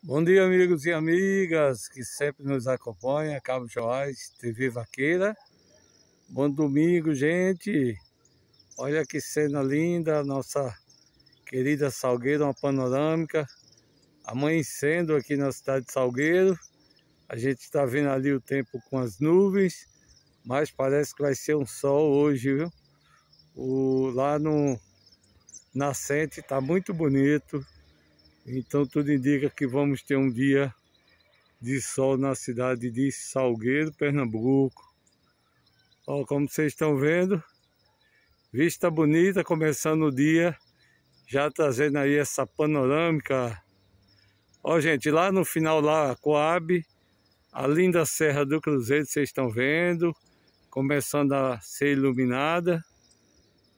Bom dia, amigos e amigas que sempre nos acompanham, Cabo Joás, TV Vaqueira. Bom domingo, gente. Olha que cena linda, nossa querida Salgueiro, uma panorâmica. Amanhecendo aqui na cidade de Salgueiro. A gente está vendo ali o tempo com as nuvens, mas parece que vai ser um sol hoje, viu? O, lá no nascente está muito bonito. Então tudo indica que vamos ter um dia de sol na cidade de Salgueiro, Pernambuco. Ó, como vocês estão vendo, vista bonita começando o dia, já trazendo aí essa panorâmica. Ó, gente, lá no final lá, Coab, a linda Serra do Cruzeiro, vocês estão vendo, começando a ser iluminada.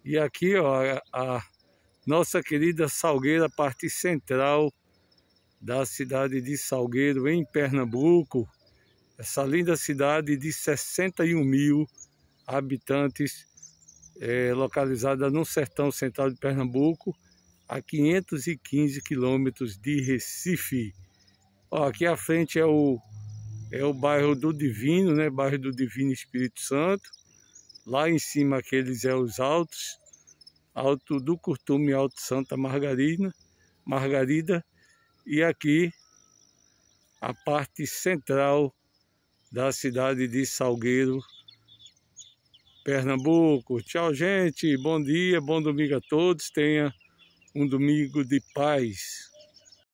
E aqui, ó, a, a nossa querida Salgueira, parte central da cidade de Salgueiro, em Pernambuco. Essa linda cidade de 61 mil habitantes, é, localizada no sertão central de Pernambuco, a 515 quilômetros de Recife. Ó, aqui à frente é o, é o bairro do Divino, né? bairro do Divino Espírito Santo. Lá em cima aqueles é os Altos Alto do Curtume, Alto Santa Margarida, Margarida e aqui a parte central da cidade de Salgueiro, Pernambuco. Tchau, gente. Bom dia, bom domingo a todos. Tenha um domingo de paz.